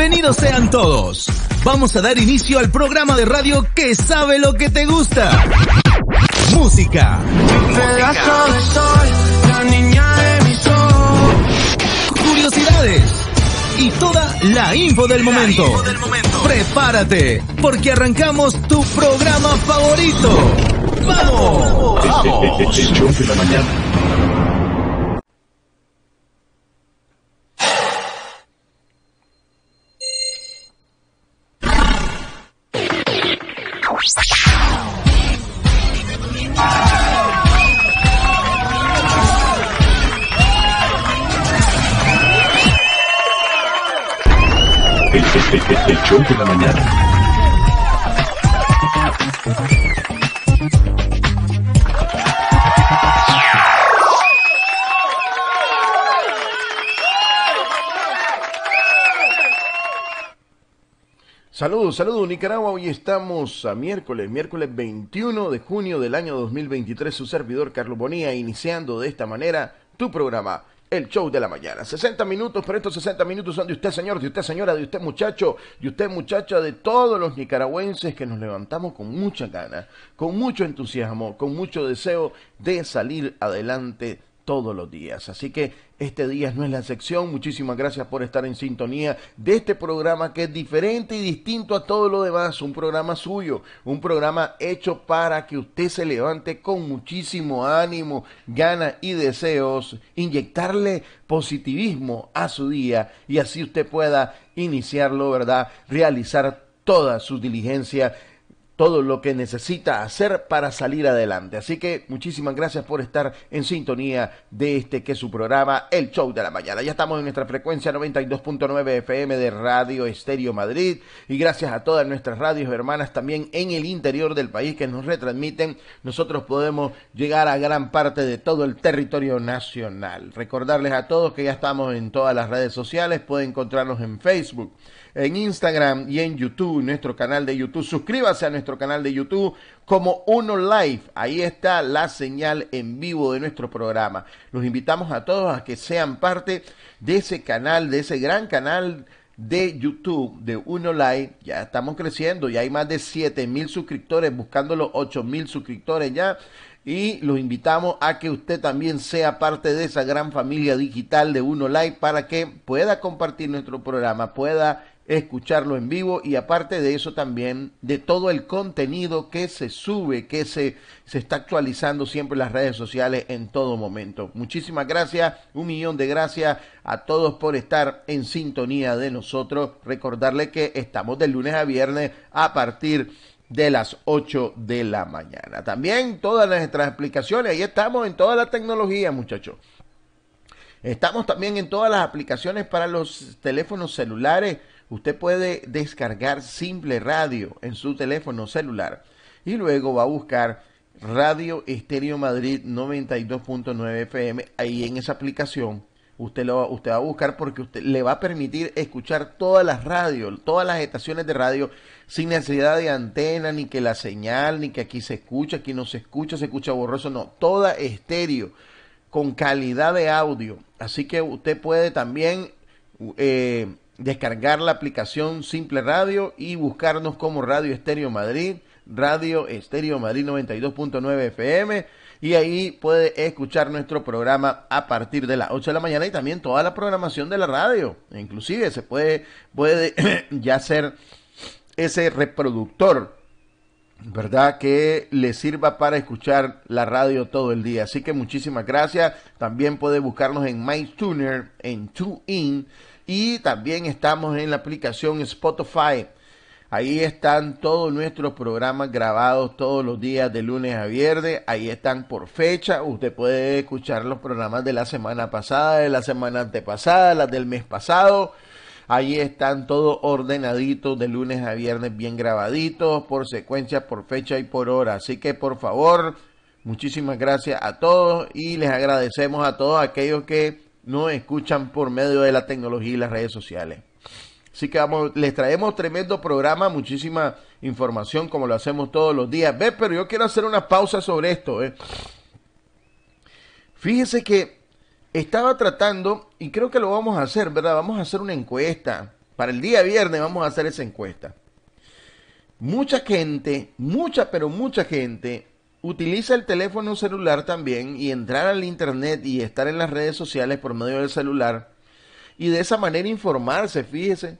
Bienvenidos sean todos. Vamos a dar inicio al programa de radio que sabe lo que te gusta. Música. Curiosidades. Y toda la info del momento. Prepárate, porque arrancamos tu programa favorito. ¡Vamos! Saludos, saludos Nicaragua. Hoy estamos a miércoles, miércoles 21 de junio del año 2023. Su servidor Carlos Bonía iniciando de esta manera tu programa. El show de la mañana. 60 minutos, pero estos 60 minutos son de usted, señor, de usted, señora, de usted, muchacho, de usted, muchacha, de todos los nicaragüenses que nos levantamos con mucha gana, con mucho entusiasmo, con mucho deseo de salir adelante todos los días. Así que este día no es la sección. Muchísimas gracias por estar en sintonía de este programa que es diferente y distinto a todo lo demás. Un programa suyo, un programa hecho para que usted se levante con muchísimo ánimo, ganas y deseos, inyectarle positivismo a su día y así usted pueda iniciarlo, ¿verdad? Realizar todas sus diligencias todo lo que necesita hacer para salir adelante. Así que muchísimas gracias por estar en sintonía de este que es su programa, El Show de la Mañana. Ya estamos en nuestra frecuencia 92.9 FM de Radio Estéreo Madrid y gracias a todas nuestras radios hermanas también en el interior del país que nos retransmiten, nosotros podemos llegar a gran parte de todo el territorio nacional. Recordarles a todos que ya estamos en todas las redes sociales, pueden encontrarnos en Facebook en Instagram y en YouTube, nuestro canal de YouTube. Suscríbase a nuestro canal de YouTube como Uno Live. Ahí está la señal en vivo de nuestro programa. Los invitamos a todos a que sean parte de ese canal, de ese gran canal de YouTube de Uno Live. Ya estamos creciendo, y hay más de 7 mil suscriptores, buscando los 8 mil suscriptores ya. Y los invitamos a que usted también sea parte de esa gran familia digital de Uno Live para que pueda compartir nuestro programa, pueda escucharlo en vivo y aparte de eso también de todo el contenido que se sube, que se, se está actualizando siempre en las redes sociales en todo momento. Muchísimas gracias, un millón de gracias a todos por estar en sintonía de nosotros. Recordarle que estamos de lunes a viernes a partir de las 8 de la mañana. También todas nuestras aplicaciones, ahí estamos en toda la tecnología, muchachos. Estamos también en todas las aplicaciones para los teléfonos celulares Usted puede descargar Simple Radio en su teléfono celular y luego va a buscar Radio Estéreo Madrid 92.9 FM. Ahí en esa aplicación usted, lo, usted va a buscar porque usted le va a permitir escuchar todas las radios, todas las estaciones de radio sin necesidad de antena, ni que la señal, ni que aquí se escucha, aquí no se escucha, se escucha borroso, no, toda estéreo con calidad de audio. Así que usted puede también eh, descargar la aplicación Simple Radio y buscarnos como Radio Estéreo Madrid, Radio Estéreo Madrid 92.9 FM. Y ahí puede escuchar nuestro programa a partir de las 8 de la mañana y también toda la programación de la radio. E inclusive se puede, puede ya ser ese reproductor, ¿verdad? Que le sirva para escuchar la radio todo el día. Así que muchísimas gracias. También puede buscarnos en MyTuner, en TuneIn y también estamos en la aplicación Spotify. Ahí están todos nuestros programas grabados todos los días de lunes a viernes. Ahí están por fecha. Usted puede escuchar los programas de la semana pasada, de la semana antepasada, las del mes pasado. Ahí están todos ordenaditos de lunes a viernes, bien grabaditos, por secuencia, por fecha y por hora. Así que por favor, muchísimas gracias a todos y les agradecemos a todos aquellos que no escuchan por medio de la tecnología y las redes sociales. Así que vamos, les traemos tremendo programa, muchísima información como lo hacemos todos los días. Ve, pero yo quiero hacer una pausa sobre esto. Eh. Fíjese que estaba tratando, y creo que lo vamos a hacer, ¿verdad? Vamos a hacer una encuesta. Para el día viernes vamos a hacer esa encuesta. Mucha gente, mucha, pero mucha gente utiliza el teléfono celular también y entrar al internet y estar en las redes sociales por medio del celular y de esa manera informarse, fíjese.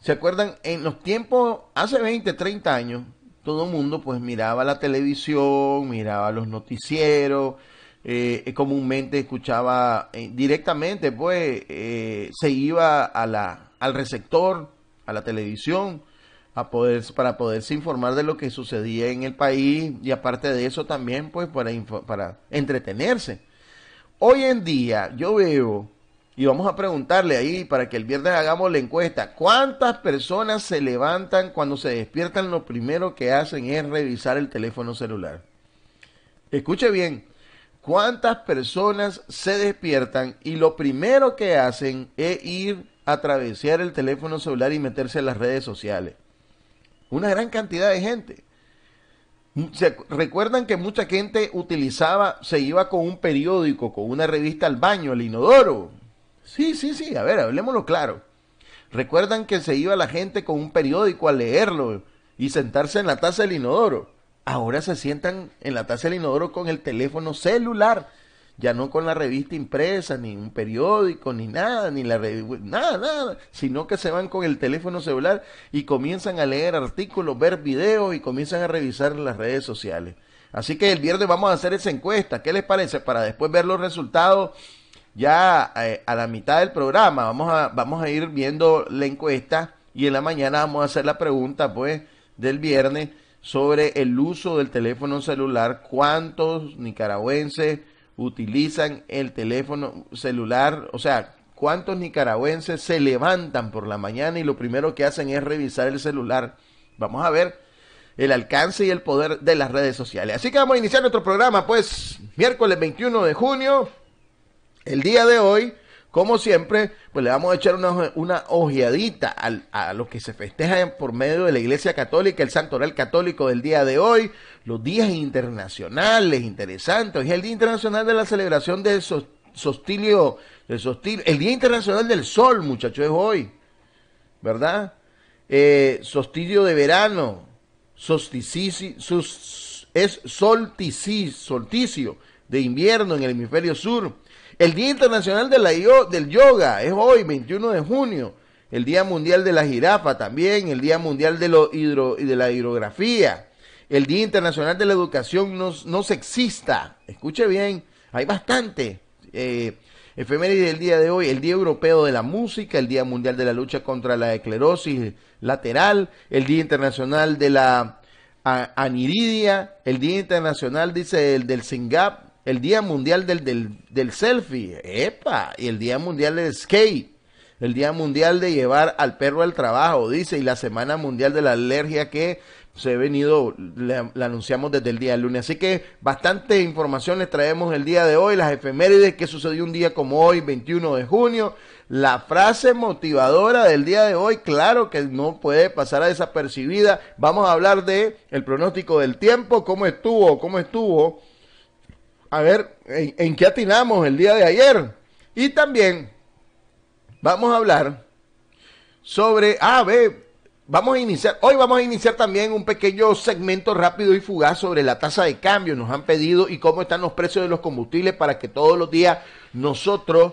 ¿Se acuerdan? En los tiempos, hace 20, 30 años, todo el mundo pues miraba la televisión, miraba los noticieros, eh, eh, comúnmente escuchaba eh, directamente, pues se iba al receptor, a la televisión, poder, para poderse informar de lo que sucedía en el país y aparte de eso también pues para, para entretenerse. Hoy en día yo veo, y vamos a preguntarle ahí para que el viernes hagamos la encuesta, ¿cuántas personas se levantan cuando se despiertan? Lo primero que hacen es revisar el teléfono celular. Escuche bien, ¿cuántas personas se despiertan y lo primero que hacen es ir a travesear el teléfono celular y meterse en las redes sociales? una gran cantidad de gente. ¿Se recuerdan que mucha gente utilizaba, se iba con un periódico, con una revista al baño, al inodoro? Sí, sí, sí, a ver, hablemoslo claro. ¿Recuerdan que se iba la gente con un periódico a leerlo y sentarse en la taza del inodoro? Ahora se sientan en la taza del inodoro con el teléfono celular ya no con la revista impresa, ni un periódico, ni nada, ni la nada, nada, sino que se van con el teléfono celular y comienzan a leer artículos, ver videos y comienzan a revisar las redes sociales. Así que el viernes vamos a hacer esa encuesta, ¿qué les parece? Para después ver los resultados ya eh, a la mitad del programa, vamos a, vamos a ir viendo la encuesta y en la mañana vamos a hacer la pregunta, pues, del viernes sobre el uso del teléfono celular, cuántos nicaragüenses utilizan el teléfono celular, o sea, ¿cuántos nicaragüenses se levantan por la mañana y lo primero que hacen es revisar el celular? Vamos a ver el alcance y el poder de las redes sociales. Así que vamos a iniciar nuestro programa, pues, miércoles 21 de junio, el día de hoy, como siempre, pues le vamos a echar una, una ojeadita a los que se festejan por medio de la Iglesia Católica, el Santo Santoral Católico del día de hoy, los días internacionales interesantes. Hoy es el Día Internacional de la Celebración del Sostilio, del el Día Internacional del Sol, muchachos, es hoy, ¿verdad? Eh, sostilio de verano, es solticio de invierno en el hemisferio sur el Día Internacional del Yoga es hoy, 21 de junio. El Día Mundial de la Jirafa también. El Día Mundial de, lo hidro, de la Hidrografía. El Día Internacional de la Educación no, sexista. Escuche bien, hay bastante. Eh, del día de hoy, el Día Europeo de la Música, el Día Mundial de la Lucha contra la Esclerosis Lateral, el Día Internacional de la Aniridia, el Día Internacional, dice, el del SINGAP, el Día Mundial del, del, Selfie, epa, y el Día Mundial del Skate, el Día Mundial de llevar al perro al trabajo, dice, y la Semana Mundial de la Alergia que se ha venido, la, anunciamos desde el día del lunes. Así que bastante información les traemos el día de hoy, las efemérides que sucedió un día como hoy, 21 de junio, la frase motivadora del día de hoy, claro que no puede pasar a desapercibida. Vamos a hablar de el pronóstico del tiempo, cómo estuvo, cómo estuvo a ver en, qué atinamos el día de ayer. Y también vamos a hablar sobre, ah, ve, vamos a iniciar, hoy vamos a iniciar también un pequeño segmento rápido y fugaz sobre la tasa de cambio, nos han pedido y cómo están los precios de los combustibles para que todos los días nosotros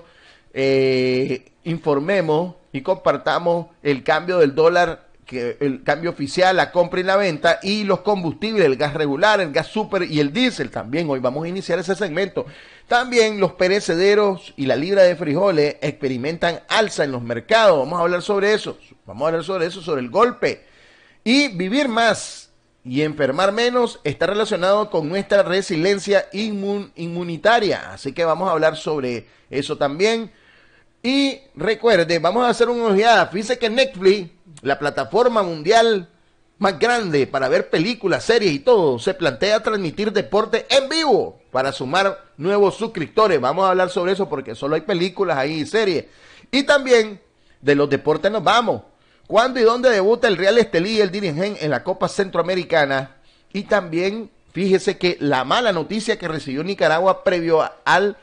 eh, informemos y compartamos el cambio del dólar el cambio oficial, la compra y la venta, y los combustibles, el gas regular, el gas super y el diésel también. Hoy vamos a iniciar ese segmento. También los perecederos y la libra de frijoles experimentan alza en los mercados. Vamos a hablar sobre eso. Vamos a hablar sobre eso, sobre el golpe. Y vivir más y enfermar menos está relacionado con nuestra resiliencia inmunitaria. Así que vamos a hablar sobre eso también. Y recuerde, vamos a hacer una ojeada. Fíjese que Netflix la plataforma mundial más grande para ver películas, series y todo, se plantea transmitir deporte en vivo para sumar nuevos suscriptores. Vamos a hablar sobre eso porque solo hay películas ahí y series. Y también de los deportes nos vamos. ¿Cuándo y dónde debuta el Real Estelí y el Dirigen en la Copa Centroamericana? Y también fíjese que la mala noticia que recibió Nicaragua previo al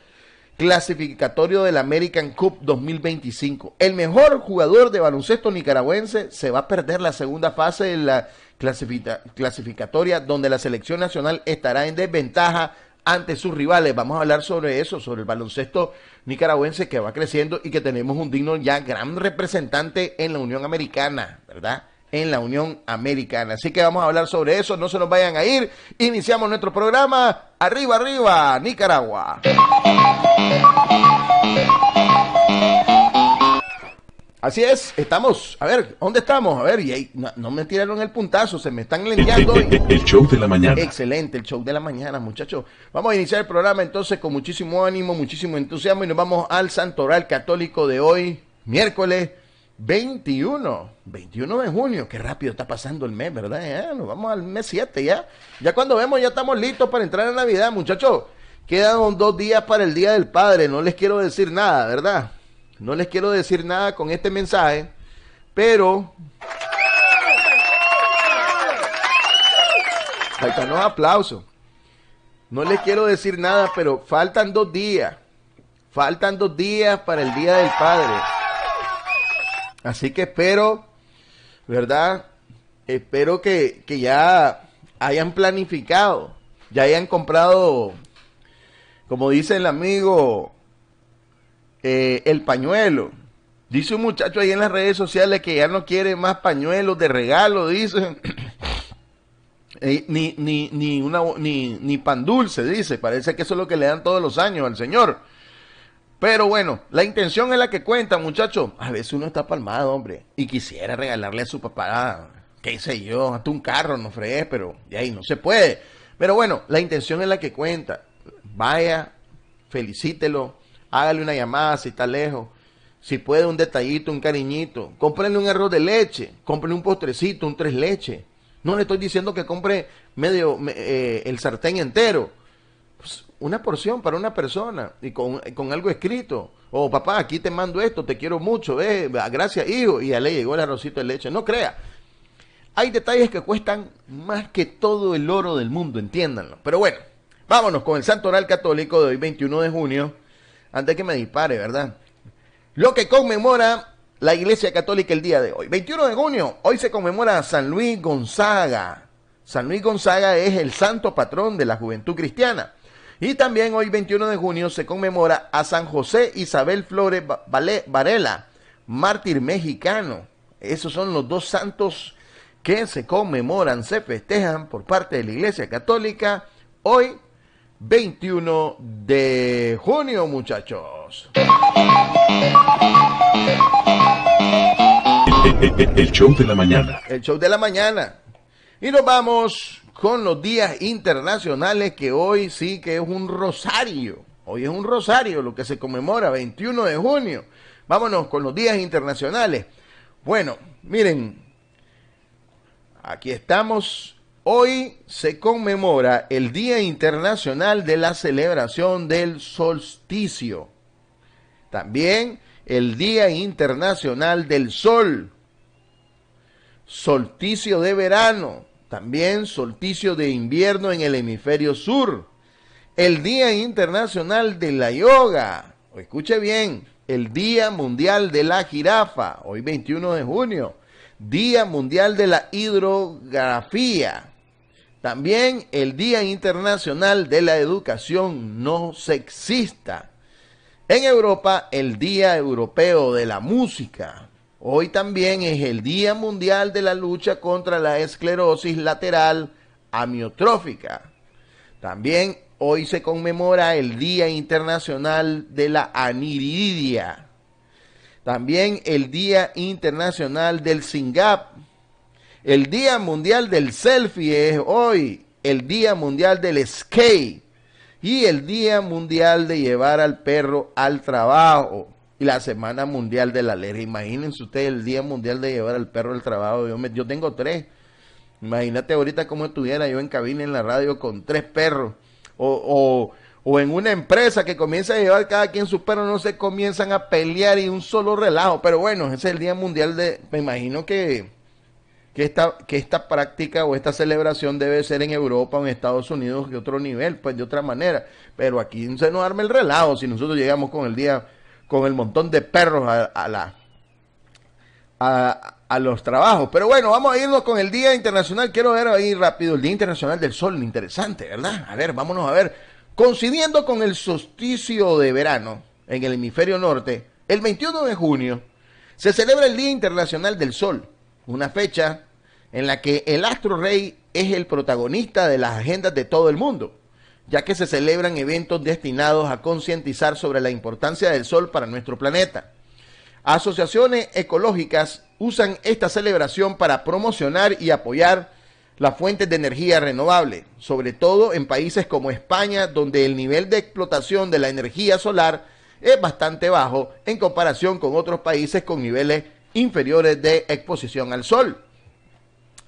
clasificatorio del American Cup 2025. El mejor jugador de baloncesto nicaragüense se va a perder la segunda fase de la clasificatoria donde la selección nacional estará en desventaja ante sus rivales. Vamos a hablar sobre eso, sobre el baloncesto nicaragüense que va creciendo y que tenemos un digno ya gran representante en la Unión Americana, ¿verdad? en la Unión Americana. Así que vamos a hablar sobre eso, no se nos vayan a ir. Iniciamos nuestro programa Arriba, arriba, Nicaragua. Así es, estamos. A ver, ¿dónde estamos? A ver, y ahí, no, me tiraron el puntazo, se me están lenteando. El, show de la mañana. Excelente, el show de la mañana, muchachos. Vamos a iniciar el programa entonces con muchísimo ánimo, muchísimo entusiasmo y nos vamos al Santoral Católico de hoy, miércoles 21, 21 de junio, qué rápido está pasando el mes, ¿verdad? Nos vamos al mes 7 ya. Ya cuando vemos, ya estamos listos para entrar en Navidad, muchachos. Quedan dos días para el Día del Padre, no les quiero decir nada, ¿verdad? No les quiero decir nada con este mensaje, pero... Faltan los aplausos. No les quiero decir nada, pero faltan dos días. Faltan dos días para el Día del Padre. Así que espero, ¿verdad? Espero que, ya hayan planificado, ya hayan comprado, como dice el amigo, eh, el pañuelo. Dice un muchacho ahí en las redes sociales que ya no quiere más pañuelos de regalo, dice. Eh, ni, ni, una, ni, ni pan dulce, dice. Parece que eso es lo que le dan todos los años al señor. Pero bueno, la intención es la que cuenta, muchachos. A veces uno está palmado, hombre, y quisiera regalarle a su papá, qué sé yo, hasta un carro, no fregues, pero de ahí no se puede. Pero bueno, la intención es la que cuenta. Vaya, felicítelo, hágale una llamada si está lejos. Si puede, un detallito, un cariñito. Cómprenle un arroz de leche, cómprenle un postrecito, un tres leche. No le estoy diciendo que compre medio eh, el sartén entero una porción para una persona y con, con algo escrito. O oh, papá, aquí te mando esto, te quiero mucho, eh, gracias hijo. Y a ley llegó el arrocito de leche. No crea. Hay detalles que cuestan más que todo el oro del mundo, entiéndanlo. Pero bueno, vámonos con el Santo Oral Católico de hoy, 21 de junio. Antes que me dispare, ¿verdad? Lo que conmemora la Iglesia Católica el día de hoy. 21 de junio, hoy se conmemora a San Luis Gonzaga. San Luis Gonzaga es el santo patrón de la juventud cristiana. Y también hoy 21 de junio se conmemora a San José Isabel Flores Varela, mártir mexicano. Esos son los dos santos que se conmemoran, se festejan por parte de la Iglesia Católica hoy 21 de junio, muchachos. El, show de la mañana. El show de la mañana. Y nos vamos con los días internacionales que hoy sí que es un rosario. Hoy es un rosario lo que se conmemora 21 de junio. Vámonos con los días internacionales. Bueno, miren, aquí estamos. Hoy se conmemora el Día Internacional de la Celebración del Solsticio. También el Día Internacional del Sol. Solsticio de verano. También solsticio de invierno en el hemisferio sur. El Día Internacional de la Yoga. escuche bien, el Día Mundial de la Jirafa, hoy 21 de junio. Día Mundial de la Hidrografía. También el Día Internacional de la Educación No Sexista. En Europa, el Día Europeo de la Música. Hoy también es el Día Mundial de la Lucha contra la Esclerosis Lateral Amiotrófica. También hoy se conmemora el Día Internacional de la Aniridia. También el Día Internacional del Singap. El Día Mundial del Selfie es hoy. El Día Mundial del Skate. Y el Día Mundial de llevar al perro al trabajo y la Semana Mundial de la Alergia. Imagínense ustedes el Día Mundial de llevar al perro al trabajo. Yo, yo tengo tres. Imagínate ahorita cómo estuviera yo en cabina en la radio con tres perros. O, en una empresa que comienza a llevar cada quien su perro. no se comienzan a pelear y un solo relajo. Pero bueno, ese es el Día Mundial de... Me imagino que, esta, que esta práctica o esta celebración debe ser en Europa o en Estados Unidos de otro nivel, pues de otra manera. Pero aquí se nos arma el relajo si nosotros llegamos con el Día con el montón de perros a, la, a, a, los trabajos. Pero bueno, vamos a irnos con el Día Internacional. Quiero ver ahí rápido el Día Internacional del Sol, interesante, ¿verdad? A ver, vámonos a ver. Coincidiendo con el solsticio de verano en el hemisferio norte, el 21 de junio se celebra el Día Internacional del Sol, una fecha en la que el astro rey es el protagonista de las agendas de todo el mundo ya que se celebran eventos destinados a concientizar sobre la importancia del sol para nuestro planeta. Asociaciones ecológicas usan esta celebración para promocionar y apoyar las fuentes de energía renovable, sobre todo en países como España, donde el nivel de explotación de la energía solar es bastante bajo en comparación con otros países con niveles inferiores de exposición al sol.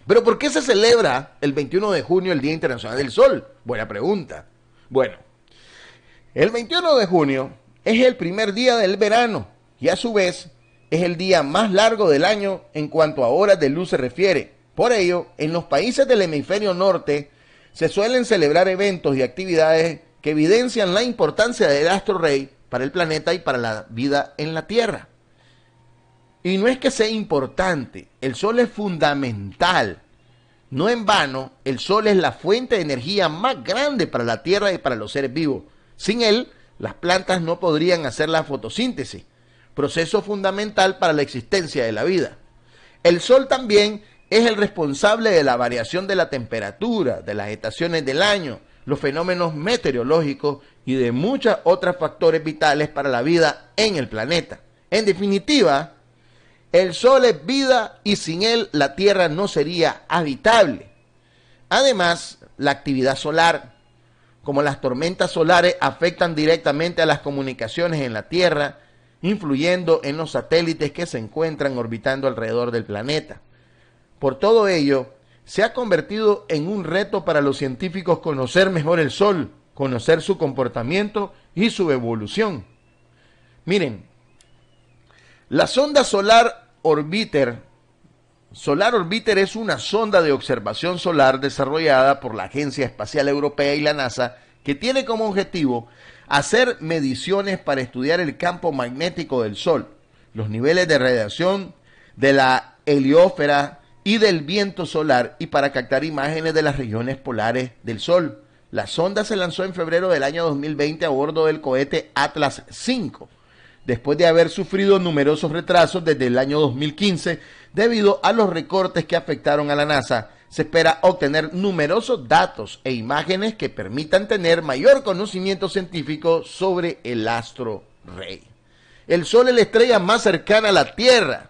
Pero ¿por qué se celebra el 21 de junio el Día Internacional del Sol? Buena pregunta. Bueno, el 21 de junio es el primer día del verano y a su vez es el día más largo del año en cuanto a horas de luz se refiere. Por ello, en los países del hemisferio norte se suelen celebrar eventos y actividades que evidencian la importancia del astro rey para el planeta y para la vida en la Tierra. Y no es que sea importante, el sol es fundamental. No en vano, el sol es la fuente de energía más grande para la Tierra y para los seres vivos. Sin él, las plantas no podrían hacer la fotosíntesis, proceso fundamental para la existencia de la vida. El sol también es el responsable de la variación de la temperatura, de las estaciones del año, los fenómenos meteorológicos y de muchos otros factores vitales para la vida en el planeta. En definitiva, el sol es vida y sin él la Tierra no sería habitable. Además, la actividad solar, como las tormentas solares, afectan directamente a las comunicaciones en la Tierra, influyendo en los satélites que se encuentran orbitando alrededor del planeta. Por todo ello, se ha convertido en un reto para los científicos conocer mejor el Sol, conocer su comportamiento y su evolución. Miren, la sonda Solar Orbiter. Solar Orbiter es una sonda de observación solar desarrollada por la Agencia Espacial Europea y la NASA que tiene como objetivo hacer mediciones para estudiar el campo magnético del Sol, los niveles de radiación de la heliófera y del viento solar y para captar imágenes de las regiones polares del Sol. La sonda se lanzó en febrero del año 2020 a bordo del cohete Atlas 5 después de haber sufrido numerosos retrasos desde el año 2015 debido a los recortes que afectaron a la NASA. Se espera obtener numerosos datos e imágenes que permitan tener mayor conocimiento científico sobre el astro rey. El Sol es la estrella más cercana a la Tierra.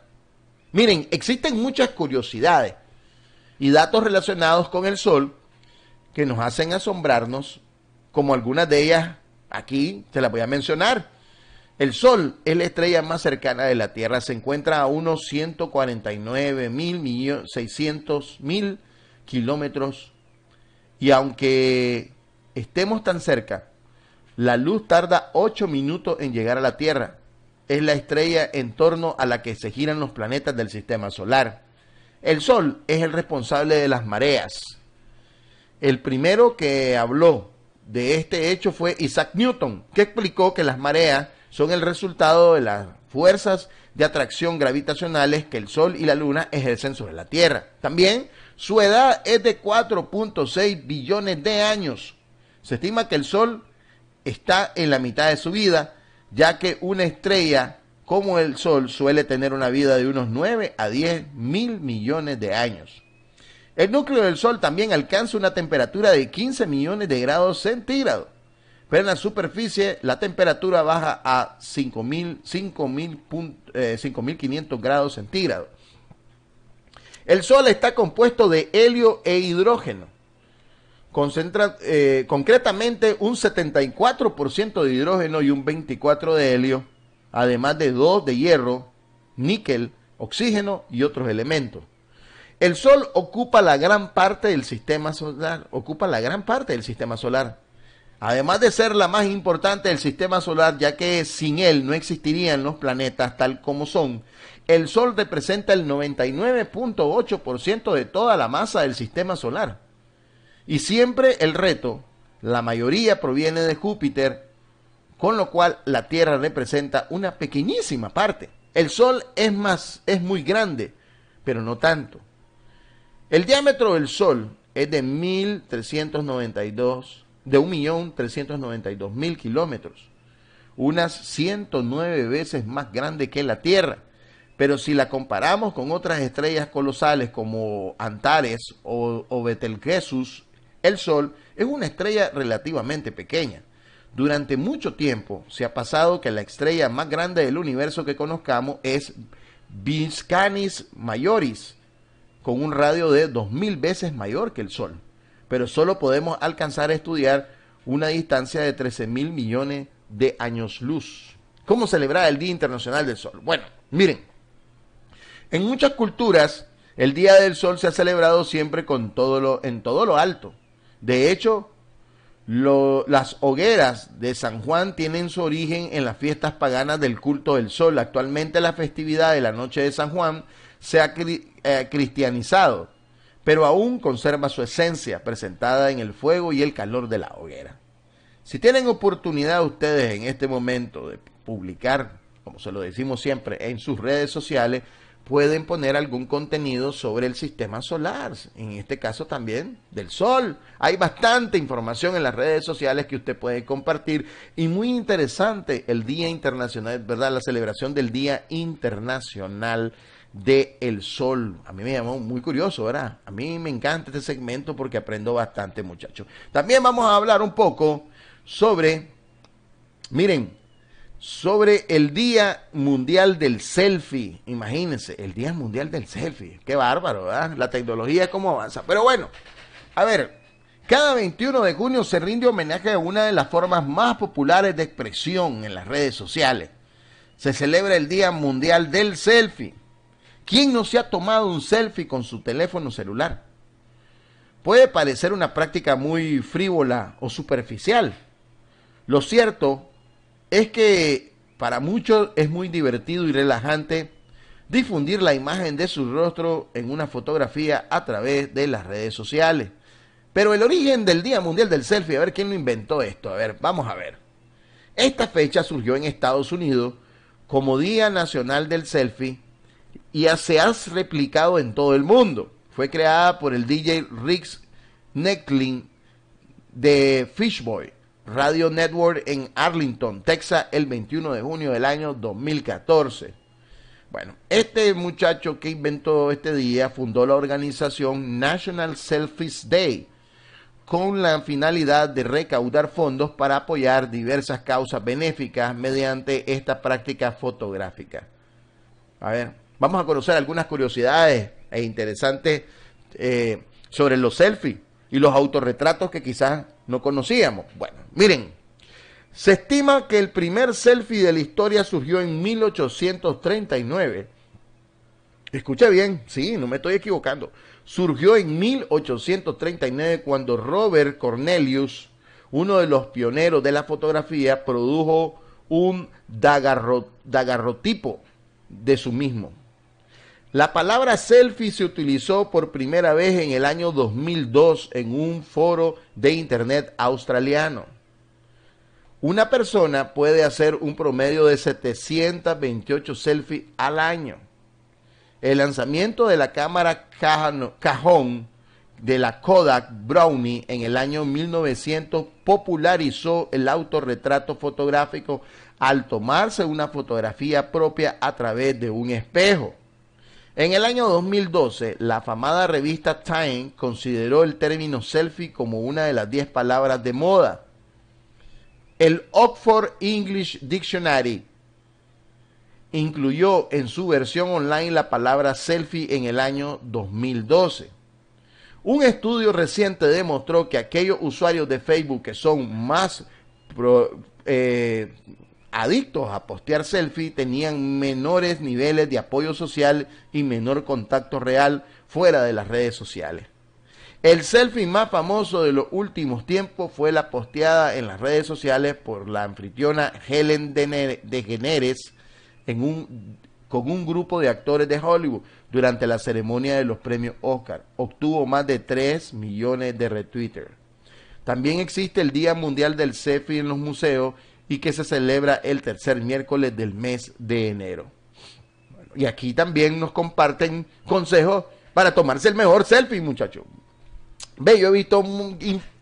Miren, existen muchas curiosidades y datos relacionados con el Sol que nos hacen asombrarnos, como algunas de ellas aquí te las voy a mencionar. El Sol es la estrella más cercana de la Tierra, se encuentra a unos 149.600.000 kilómetros y aunque estemos tan cerca, la luz tarda 8 minutos en llegar a la Tierra. Es la estrella en torno a la que se giran los planetas del sistema solar. El Sol es el responsable de las mareas. El primero que habló de este hecho fue Isaac Newton, que explicó que las mareas son el resultado de las fuerzas de atracción gravitacionales que el Sol y la Luna ejercen sobre la Tierra. También su edad es de 4.6 billones de años. Se estima que el Sol está en la mitad de su vida, ya que una estrella como el Sol suele tener una vida de unos 9 a 10 mil millones de años. El núcleo del Sol también alcanza una temperatura de 15 millones de grados centígrados pero en la superficie la temperatura baja a 5.500 eh, grados centígrados. El Sol está compuesto de helio e hidrógeno. Concentra, eh, concretamente un 74% de hidrógeno y un 24% de helio, además de 2 de hierro, níquel, oxígeno y otros elementos. El Sol ocupa la gran parte del sistema solar, ocupa la gran parte del sistema solar. Además de ser la más importante del sistema solar, ya que sin él no existirían los planetas tal como son, el Sol representa el 99.8% de toda la masa del sistema solar. Y siempre el reto, la mayoría proviene de Júpiter, con lo cual la Tierra representa una pequeñísima parte. El Sol es más, es muy grande, pero no tanto. El diámetro del Sol es de 1392 de 1.392.000 kilómetros, unas 109 veces más grande que la Tierra. Pero si la comparamos con otras estrellas colosales como Antares o, o el Sol es una estrella relativamente pequeña. Durante mucho tiempo se ha pasado que la estrella más grande del universo que conozcamos es Viscanis Majoris, con un radio de 2000 veces mayor que el Sol pero solo podemos alcanzar a estudiar una distancia de 13 mil millones de años luz. ¿Cómo celebrar el Día Internacional del Sol? Bueno, miren, en muchas culturas el Día del Sol se ha celebrado siempre con todo en todo lo alto. De hecho, las hogueras de San Juan tienen su origen en las fiestas paganas del culto del sol. Actualmente la festividad de la noche de San Juan se ha eh, cristianizado pero aún conserva su esencia presentada en el fuego y el calor de la hoguera. Si tienen oportunidad ustedes en este momento de publicar, como se lo decimos siempre, en sus redes sociales, pueden poner algún contenido sobre el sistema solar, en este caso también del Sol. Hay bastante información en las redes sociales que usted puede compartir y muy interesante el Día Internacional, ¿verdad? La celebración del Día Internacional de El Sol. A mí me llamó muy curioso, ¿verdad? A mí me encanta este segmento porque aprendo bastante, muchachos. También vamos a hablar un poco sobre, miren, sobre el Día Mundial del Selfie. Imagínense, el Día Mundial del Selfie. Qué bárbaro, ¿verdad? La tecnología cómo avanza. Pero bueno, a ver, cada 21 de junio se rinde homenaje a una de las formas más populares de expresión en las redes sociales. Se celebra el Día Mundial del Selfie ¿Quién no se ha tomado un selfie con su teléfono celular? Puede parecer una práctica muy frívola o superficial. Lo cierto es que para muchos es muy divertido y relajante difundir la imagen de su rostro en una fotografía a través de las redes sociales. Pero el origen del Día Mundial del Selfie, a ver quién lo inventó esto, a ver, vamos a ver. Esta fecha surgió en Estados Unidos como Día Nacional del Selfie y se ha replicado en todo el mundo. Fue creada por el DJ Rix Necklin de Fishboy Radio Network en Arlington, Texas, el 21 de junio del año 2014. Bueno, este muchacho que inventó este día fundó la organización National Selfies Day con la finalidad de recaudar fondos para apoyar diversas causas benéficas mediante esta práctica fotográfica. A ver, Vamos a conocer algunas curiosidades e interesantes eh, sobre los selfies y los autorretratos que quizás no conocíamos. Bueno, miren, se estima que el primer selfie de la historia surgió en 1839. Escucha bien, sí, no me estoy equivocando. Surgió en 1839 cuando Robert Cornelius, uno de los pioneros de la fotografía, produjo un dagarrotipo de su mismo. La palabra selfie se utilizó por primera vez en el año 2002 en un foro de Internet australiano. Una persona puede hacer un promedio de 728 selfies al año. El lanzamiento de la cámara cajón de la Kodak Brownie en el año 1900 popularizó el autorretrato fotográfico al tomarse una fotografía propia a través de un espejo. En el año 2012, la afamada revista Time consideró el término selfie como una de las 10 palabras de moda. El Oxford English Dictionary incluyó en su versión online la palabra selfie en el año 2012. Un estudio reciente demostró que aquellos usuarios de Facebook que son más eh, adictos a postear selfies tenían menores niveles de apoyo social y menor contacto real fuera de las redes sociales. El selfie más famoso de los últimos tiempos fue la posteada en las redes sociales por la anfitriona Helen DeGeneres en con un grupo de actores de Hollywood durante la ceremonia de los premios Oscar. Obtuvo más de 3 millones de retweets. También existe el Día Mundial del Selfie en los museos y que se celebra el tercer miércoles del mes de enero. y aquí también nos comparten consejos para tomarse el mejor selfie, muchachos. Ve, yo he visto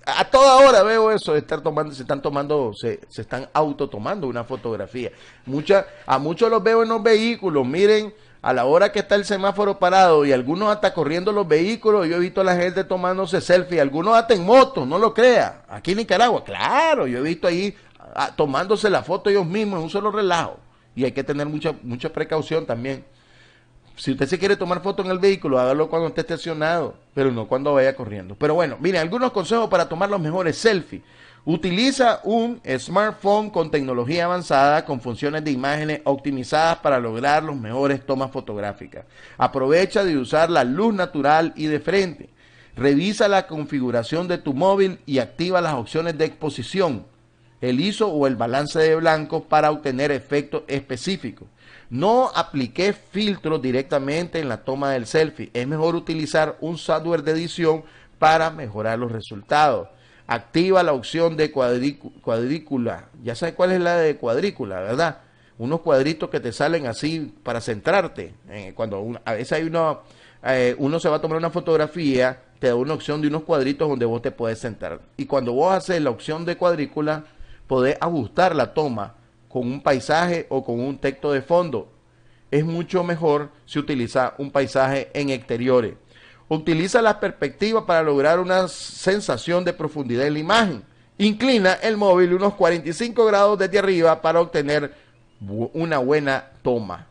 a toda hora veo eso estar se están tomando, se, están auto una fotografía. Mucha, a muchos los veo en los vehículos, miren, a la hora que está el semáforo parado y algunos hasta corriendo los vehículos, yo he visto a la gente tomándose selfie, algunos hasta en moto, no lo crea, aquí en Nicaragua, claro, yo he visto ahí tomándose la foto ellos mismos en un solo relajo. Y hay que tener mucha, mucha precaución también. Si usted se quiere tomar foto en el vehículo, hágalo cuando esté estacionado, pero no cuando vaya corriendo. Pero bueno, mire, algunos consejos para tomar los mejores selfies. Utiliza un smartphone con tecnología avanzada con funciones de imágenes optimizadas para lograr los mejores tomas fotográficas. Aprovecha de usar la luz natural y de frente. Revisa la configuración de tu móvil y activa las opciones de exposición el ISO o el balance de blanco para obtener efectos específicos. No apliqué filtros directamente en la toma del selfie. Es mejor utilizar un software de edición para mejorar los resultados. Activa la opción de cuadrícula. Ya sabes cuál es la de cuadrícula, ¿verdad? Unos cuadritos que te salen así para centrarte. Eh, cuando a veces hay uno, eh, uno se va a tomar una fotografía, te da una opción de unos cuadritos donde vos te puedes sentar. Y cuando vos haces la opción de cuadrícula, poder ajustar la toma con un paisaje o con un texto de fondo. Es mucho mejor si utiliza un paisaje en exteriores. Utiliza las perspectivas para lograr una sensación de profundidad en la imagen. Inclina el móvil unos 45 grados desde arriba para obtener una buena toma.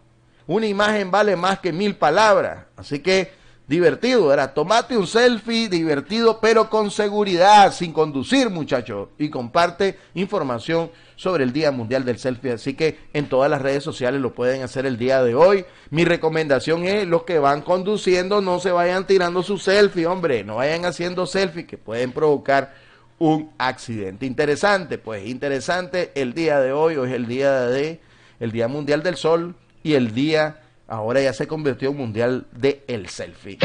Una imagen vale más que mil palabras. Así que divertido, era tomate un selfie divertido, pero con seguridad, sin conducir, muchachos. Y comparte información sobre el Día Mundial del Selfie. Así que en todas las redes sociales lo pueden hacer el día de hoy. Mi recomendación es los que van conduciendo no se vayan tirando su selfie, hombre, no vayan haciendo selfie que pueden provocar un accidente. Interesante, pues interesante el día de hoy, hoy es el día de el Día Mundial del Sol y el Día ahora ya se convirtió en mundial de el selfie.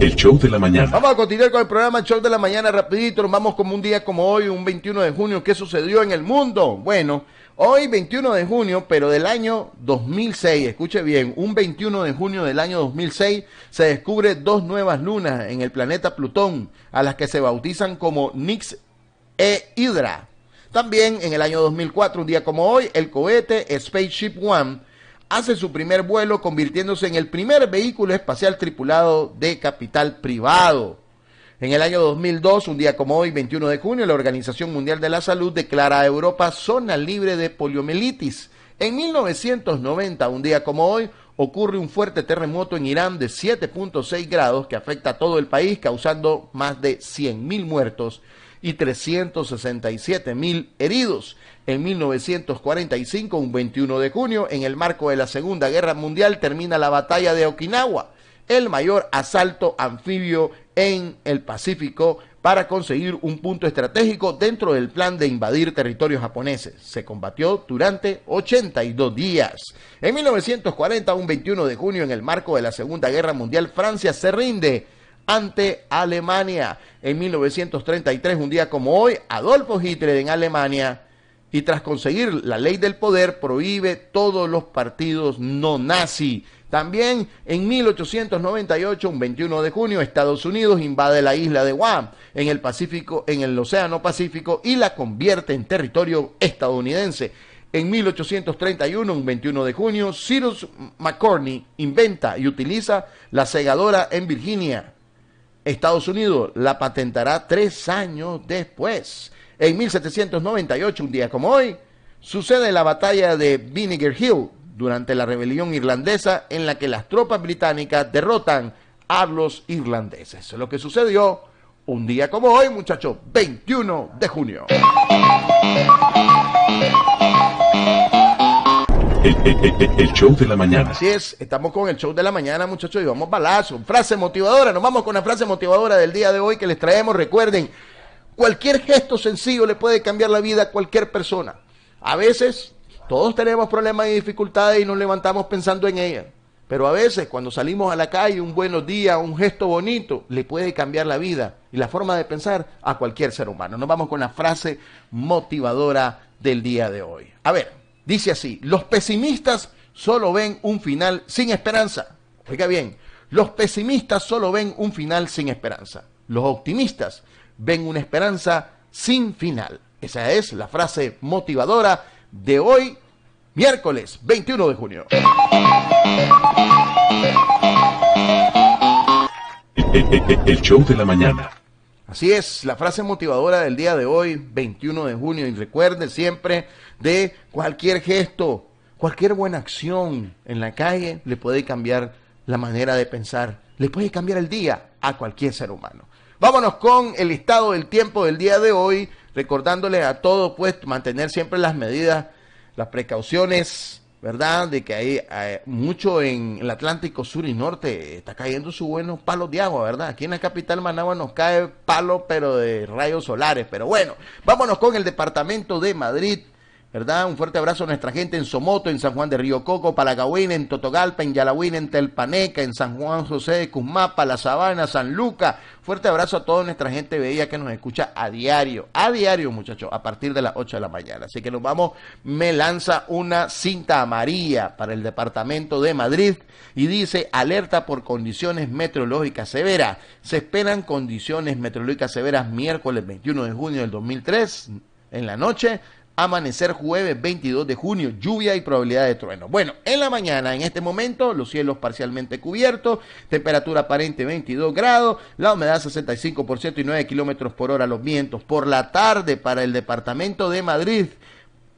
El, show de la mañana. Vamos a continuar con el programa Show de la Mañana rapidito. vamos como un día como hoy, un 21 de junio. ¿Qué sucedió en el mundo? Bueno, hoy 21 de junio, pero del año 2006. Escuche bien, un 21 de junio del año 2006 se descubre dos nuevas lunas en el planeta Plutón, a las que se bautizan como Nix e Hydra. También en el año 2004, un día como hoy, el cohete Spaceship One hace su primer vuelo convirtiéndose en el primer vehículo espacial tripulado de capital privado. En el año 2002, un día como hoy, 21 de junio, la Organización Mundial de la Salud declara a Europa zona libre de poliomielitis. En 1990, un día como hoy, ocurre un fuerte terremoto en Irán de 7.6 grados que afecta a todo el país, causando más de 100.000 muertos y 367 mil heridos. En 1945, un 21 de junio, en el marco de la Segunda Guerra Mundial, termina la batalla de Okinawa, el mayor asalto anfibio en el Pacífico para conseguir un punto estratégico dentro del plan de invadir territorios japoneses. Se combatió durante 82 días. En 1940, un 21 de junio, en el marco de la Segunda Guerra Mundial, Francia se rinde ante Alemania. En 1933, un día como hoy, Adolfo Hitler en Alemania, y tras conseguir la ley del poder, prohíbe todos los partidos no nazi. También en 1898, un 21 de junio, Estados Unidos invade la isla de Guam en el Pacífico, en el Océano Pacífico y la convierte en territorio estadounidense. En 1831, un 21 de junio, Cyrus McCorney inventa y utiliza la segadora en Virginia Estados Unidos la patentará tres años después. En 1798, un día como hoy, sucede la batalla de Vinegar Hill durante la rebelión irlandesa en la que las tropas británicas derrotan a los irlandeses. Lo que sucedió un día como hoy, muchachos, 21 de junio. El, show de la mañana. Así es, estamos con el show de la mañana, muchachos, y vamos balazo. Frase motivadora, nos vamos con la frase motivadora del día de hoy que les traemos. Recuerden, cualquier gesto sencillo le puede cambiar la vida a cualquier persona. A veces todos tenemos problemas y dificultades y nos levantamos pensando en ellas. Pero a veces cuando salimos a la calle, un buenos días, un gesto bonito, le puede cambiar la vida y la forma de pensar a cualquier ser humano. Nos vamos con la frase motivadora del día de hoy. A ver, Dice así, los pesimistas solo ven un final sin esperanza. Oiga bien, los pesimistas solo ven un final sin esperanza. Los optimistas ven una esperanza sin final. Esa es la frase motivadora de hoy, miércoles 21 de junio. El, show de la mañana. Así es, la frase motivadora del día de hoy, 21 de junio, y recuerde siempre de cualquier gesto, cualquier buena acción en la calle le puede cambiar la manera de pensar, le puede cambiar el día a cualquier ser humano. Vámonos con el estado del tiempo del día de hoy, recordándole a todos pues mantener siempre las medidas, las precauciones ¿verdad? De que hay, eh, mucho en el Atlántico Sur y Norte está cayendo su buenos palos de agua, ¿verdad? Aquí en la capital Managua nos cae palo, pero de rayos solares. Pero bueno, vámonos con el departamento de Madrid ¿verdad? Un fuerte abrazo a nuestra gente en Somoto, en San Juan de Río Coco, Palagüina, en Totogalpa, en Yalahuina, en Telpaneca, en San Juan José de Cusmapa, La Sabana, San Luca. Fuerte abrazo a toda nuestra gente veía que nos escucha a diario, a diario, muchachos, a partir de las 8 de la mañana. Así que nos vamos, me lanza una cinta amarilla para el departamento de Madrid y dice alerta por condiciones meteorológicas severas. Se esperan condiciones meteorológicas severas miércoles 21 de junio del 2003 en la noche Amanecer jueves 22 de junio, lluvia y probabilidad de trueno. Bueno, en la mañana, en este momento, los cielos parcialmente cubiertos, temperatura aparente 22 grados, la humedad 65% y 9 kilómetros por hora los vientos. Por la tarde, para el departamento de Madrid,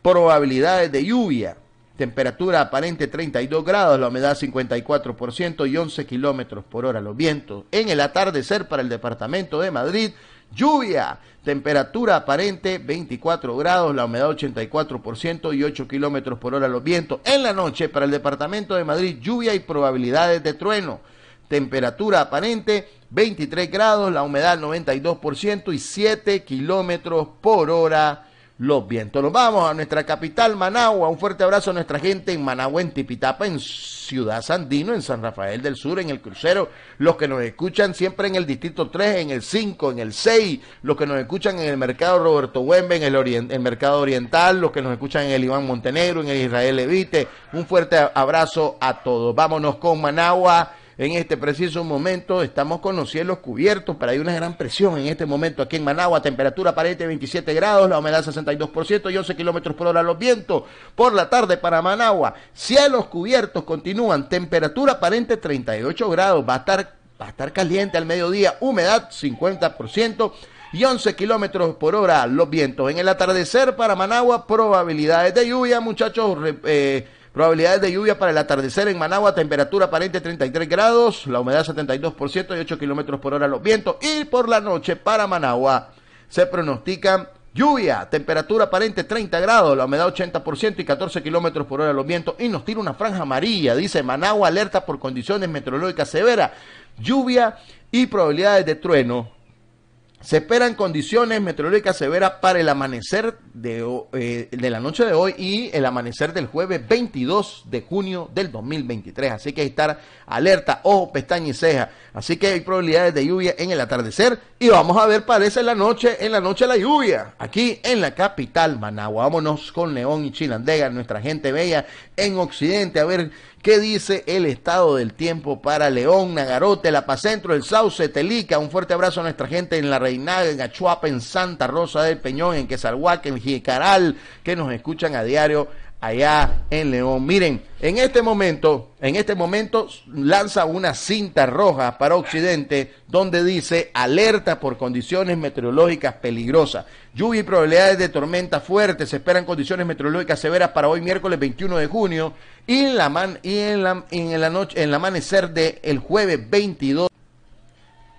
probabilidades de lluvia. Temperatura aparente 32 grados, la humedad 54% y 11 kilómetros por hora los vientos. En el atardecer para el departamento de Madrid, Lluvia, temperatura aparente 24 grados, la humedad 84% y 8 kilómetros por hora los vientos. En la noche, para el departamento de Madrid, lluvia y probabilidades de trueno. Temperatura aparente 23 grados, la humedad 92% y 7 kilómetros por hora los vientos. Nos vamos a nuestra capital, Managua. Un fuerte abrazo a nuestra gente en Managua, en Tipitapa, en Ciudad Sandino, en San Rafael del Sur, en el crucero. Los que nos escuchan siempre en el Distrito 3, en el 5, en el 6. Los que nos escuchan en el Mercado Roberto Huembe, en el, el Mercado Oriental. Los que nos escuchan en el Iván Montenegro, en el Israel Levite. Un fuerte abrazo a todos. Vámonos con Managua. En este preciso momento estamos con los cielos cubiertos, pero hay una gran presión en este momento aquí en Managua. Temperatura aparente 27 grados, la humedad 62% y 11 kilómetros por hora los vientos. Por la tarde para Managua, cielos cubiertos continúan. Temperatura aparente 38 grados, va a estar, va a estar caliente al mediodía, humedad 50% y 11 kilómetros por hora los vientos. En el atardecer para Managua, probabilidades de lluvia, muchachos. Eh, Probabilidades de lluvia para el atardecer en Managua, temperatura aparente 33 grados, la humedad 72% y 8 kilómetros por hora los vientos. Y por la noche para Managua se pronostican Lluvia, temperatura aparente 30 grados, la humedad 80% y 14 kilómetros por hora los vientos. Y nos tira una franja amarilla, dice Managua alerta por condiciones meteorológicas severas, lluvia y probabilidades de trueno se esperan condiciones meteorológicas severas para el amanecer eh, de, la noche de hoy y el amanecer del jueves 22 de junio del 2023. Así que estar alerta, ojo, pestaña y ceja. Así que hay probabilidades de lluvia en el atardecer y vamos a ver, parece la noche, en la noche la lluvia, aquí en la capital Managua. Vámonos con León y Chilandega, nuestra gente bella en Occidente, a ver qué dice el estado del tiempo para León, Nagarote, La Paz Centro, El Sauce, Telica. Un fuerte abrazo a nuestra gente en La Reina, en Achuapa, en Santa Rosa del Peñón, en Quesalhuaca, en Jicaral, que nos escuchan a diario allá en León. Miren, en este momento, en este momento lanza una cinta roja para Occidente donde dice alerta por condiciones meteorológicas peligrosas. Lluvia y probabilidades de tormenta fuertes. Se esperan condiciones meteorológicas severas para hoy miércoles 21 de junio y en la, en la, en la noche, en el amanecer de el jueves 22.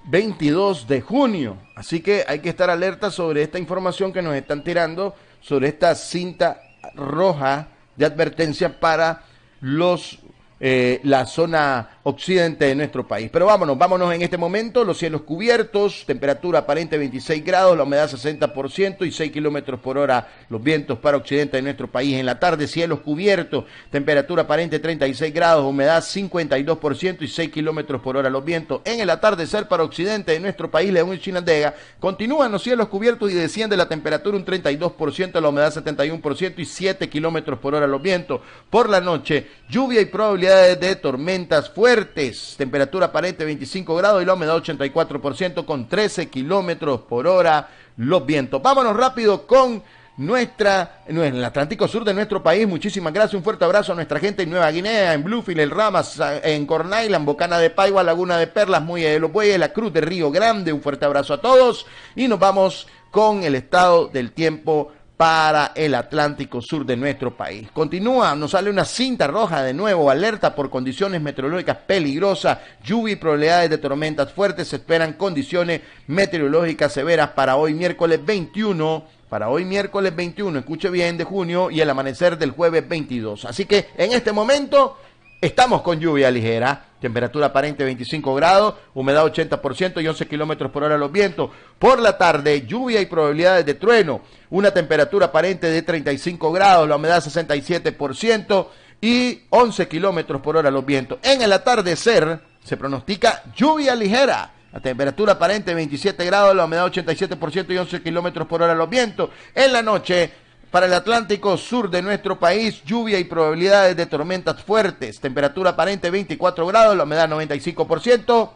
22 de junio. Así que hay que estar alerta sobre esta información que nos están tirando sobre esta cinta roja de advertencia para los eh, la zona occidente de nuestro país. Pero vámonos, vámonos en este momento, los cielos cubiertos, temperatura aparente 26 grados, la humedad 60% y 6 kilómetros por hora los vientos para occidente de nuestro país. En la tarde, cielos cubiertos, temperatura aparente 36 grados, humedad 52% y 6 kilómetros por hora los vientos. En el atardecer para occidente de nuestro país, León y Chinandega, continúan los cielos cubiertos y desciende la temperatura un 32%, la humedad 71% y 7 kilómetros por hora los vientos. Por la noche, lluvia y probabilidad de tormentas fuertes. Temperatura aparente 25 grados y la humedad 84% con 13 kilómetros por hora los vientos. Vámonos rápido con nuestra, en el Atlántico Sur de nuestro país. Muchísimas gracias, un fuerte abrazo a nuestra gente en Nueva Guinea, en Bluefield, el Ramas, en Corn en Bocana de Paiwa, Laguna de Perlas, Muelle de los Bueyes, La Cruz de Río Grande. Un fuerte abrazo a todos y nos vamos con el estado del tiempo para el Atlántico Sur de nuestro país. Continúa, nos sale una cinta roja de nuevo, alerta por condiciones meteorológicas peligrosas, lluvia y probabilidades de tormentas fuertes, se esperan condiciones meteorológicas severas para hoy miércoles 21 para hoy miércoles 21, escuche bien, de junio y el amanecer del jueves 22. Así que en este momento estamos con lluvia ligera, temperatura aparente 25 grados, humedad 80% y 11 kilómetros por hora los vientos. Por la tarde, lluvia y probabilidades de trueno, una temperatura aparente de 35 grados, la humedad 67% y 11 kilómetros por hora los vientos. En el atardecer se pronostica lluvia ligera. La temperatura aparente 27 grados, la humedad 87% y 11 kilómetros por hora los vientos. En la noche para el Atlántico sur de nuestro país, lluvia y probabilidades de tormentas fuertes. Temperatura aparente 24 grados, la humedad 95%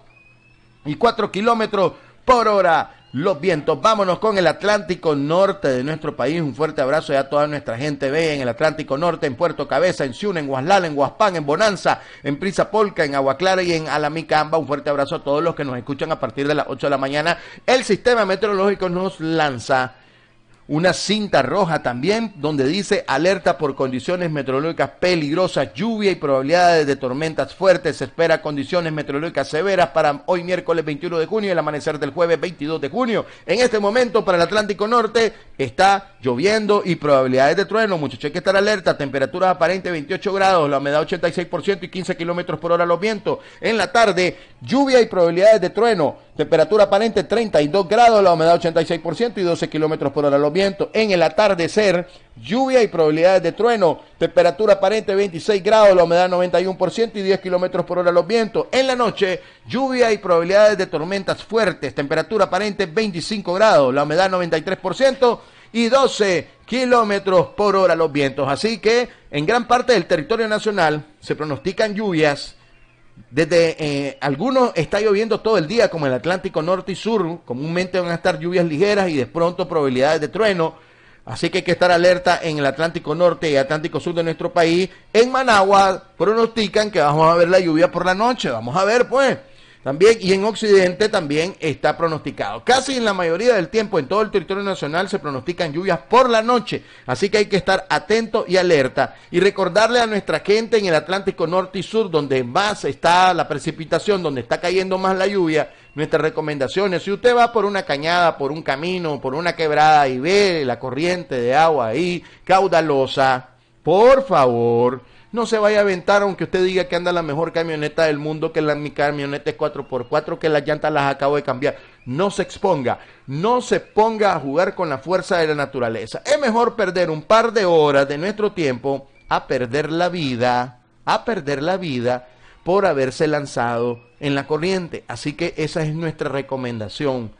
y 4 kilómetros por hora los vientos. Vámonos con el Atlántico Norte de nuestro país. Un fuerte abrazo ya a toda nuestra gente ve en el Atlántico Norte, en Puerto Cabeza, en Ciuna, en Huaslal, en Huaspán, en Bonanza, en Prisa Polca, en Agua Clara y en Alamicamba. Un fuerte abrazo a todos los que nos escuchan a partir de las 8 de la mañana. El sistema meteorológico nos lanza una cinta roja también donde dice alerta por condiciones meteorológicas peligrosas, lluvia y probabilidades de tormentas fuertes. Se espera condiciones meteorológicas severas para hoy miércoles 21 de junio y el amanecer del jueves 22 de junio. En este momento para el Atlántico Norte está lloviendo y probabilidades de trueno. Muchachos, hay que estar alerta. Temperaturas aparentes 28 grados, la humedad 86% y 15 kilómetros por hora los vientos. En la tarde, lluvia y probabilidades de trueno. Temperatura aparente 32 grados, la humedad 86% y 12 kilómetros por hora los vientos. En el atardecer, lluvia y probabilidades de trueno. Temperatura aparente 26 grados, la humedad 91% y 10 kilómetros por hora los vientos. En la noche, lluvia y probabilidades de tormentas fuertes. Temperatura aparente 25 grados, la humedad 93% y 12 kilómetros por hora los vientos. Así que en gran parte del territorio nacional se pronostican lluvias desde eh, algunos está lloviendo todo el día, como el Atlántico Norte y Sur. Comúnmente van a estar lluvias ligeras y de pronto probabilidades de trueno. Así que hay que estar alerta en el Atlántico Norte y Atlántico Sur de nuestro país. En Managua pronostican que vamos a ver la lluvia por la noche. Vamos a ver, pues. También, y en Occidente también está pronosticado. Casi en la mayoría del tiempo en todo el territorio nacional se pronostican lluvias por la noche, así que hay que estar atento y alerta. Y recordarle a nuestra gente en el Atlántico Norte y Sur, donde más está la precipitación, donde está cayendo más la lluvia, nuestras recomendaciones. Si usted va por una cañada, por un camino, por una quebrada y ve la corriente de agua ahí caudalosa, por favor no se vaya a aventar aunque usted diga que anda la mejor camioneta del mundo, que la, mi camioneta es 4x4, que las llantas las acabo de cambiar. No se exponga, no se ponga a jugar con la fuerza de la naturaleza. Es mejor perder un par de horas de nuestro tiempo a perder la vida, a perder la vida por haberse lanzado en la corriente. Así que esa es nuestra recomendación.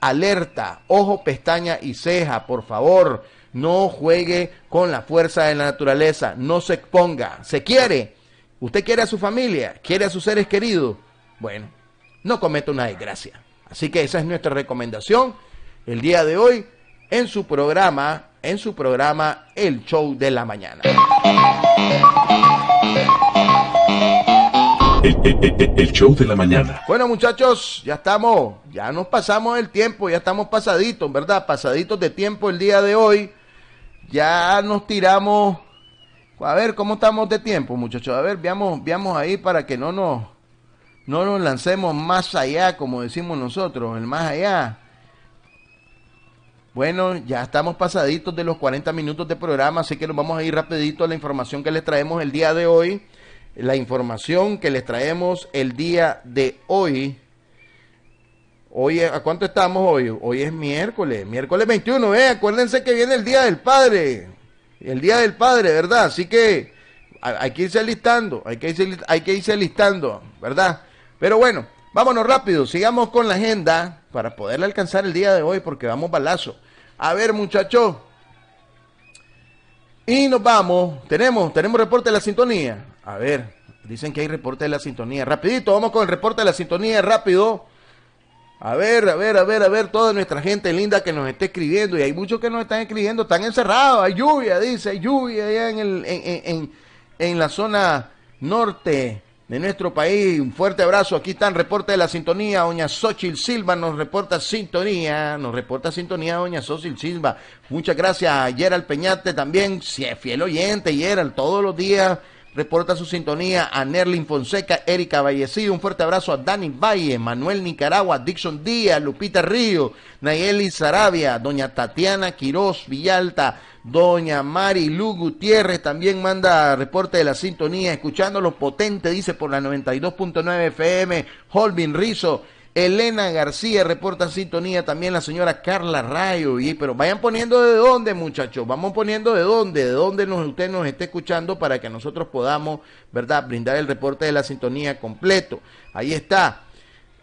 alerta, ojo, pestaña y ceja, por favor no juegue con la fuerza de la naturaleza, no se exponga, se quiere. Usted quiere a su familia, quiere a sus seres queridos. Bueno, no cometa una desgracia. Así que esa es nuestra recomendación el día de hoy en su programa, en su programa El Show de la Mañana. El, el, show de la mañana. Bueno, muchachos, ya estamos, ya nos pasamos el tiempo, ya estamos pasaditos, ¿verdad? Pasaditos de tiempo el día de hoy. Ya nos tiramos. A ver, ¿cómo estamos de tiempo, muchachos? A ver, veamos, veamos ahí para que no nos, no nos lancemos más allá, como decimos nosotros, el más allá. Bueno, ya estamos pasaditos de los 40 minutos de programa, así que nos vamos a ir rapidito a la información que les traemos el día de hoy. La información que les traemos el día de hoy Hoy, ¿a cuánto estamos hoy? Hoy es miércoles, miércoles 21, ¿eh? Acuérdense que viene el Día del Padre. El Día del Padre, ¿verdad? Así que hay que irse listando, hay que irse, hay que irse listando, ¿verdad? Pero bueno, vámonos rápido, sigamos con la agenda para poderle alcanzar el día de hoy porque vamos balazo. A ver, muchachos. Y nos vamos. Tenemos, tenemos reporte de la sintonía. A ver, dicen que hay reporte de la sintonía. Rapidito, vamos con el reporte de la sintonía, rápido. A ver, a ver, a ver, a ver, toda nuestra gente linda que nos está escribiendo, y hay muchos que nos están escribiendo, están encerrados, hay lluvia, dice, hay lluvia allá en, el, en, la zona norte de nuestro país. Un fuerte abrazo, aquí están, reporte de la sintonía, doña Xochil Silva nos reporta sintonía, nos reporta sintonía, doña Xochil Silva. Muchas gracias a Gerald Peñate también, si fiel oyente, Gerald, todos los días Reporta su sintonía a Nerlin Fonseca, Erika Vallecillo, Un fuerte abrazo a Dani Valle, Manuel Nicaragua, Dixon Díaz, Lupita Río, Nayeli Sarabia, Doña Tatiana Quiroz Villalta, Doña Mari Lu Gutiérrez también manda reporte de la sintonía, escuchando los potente, dice por la 92.9 FM, Holvin Rizo, Elena García reporta sintonía, también la señora Carla Rayo, y, pero vayan poniendo de dónde, muchachos, vamos poniendo de dónde, de dónde nos, usted nos esté escuchando para que nosotros podamos, ¿verdad?, brindar el reporte de la sintonía completo. Ahí está.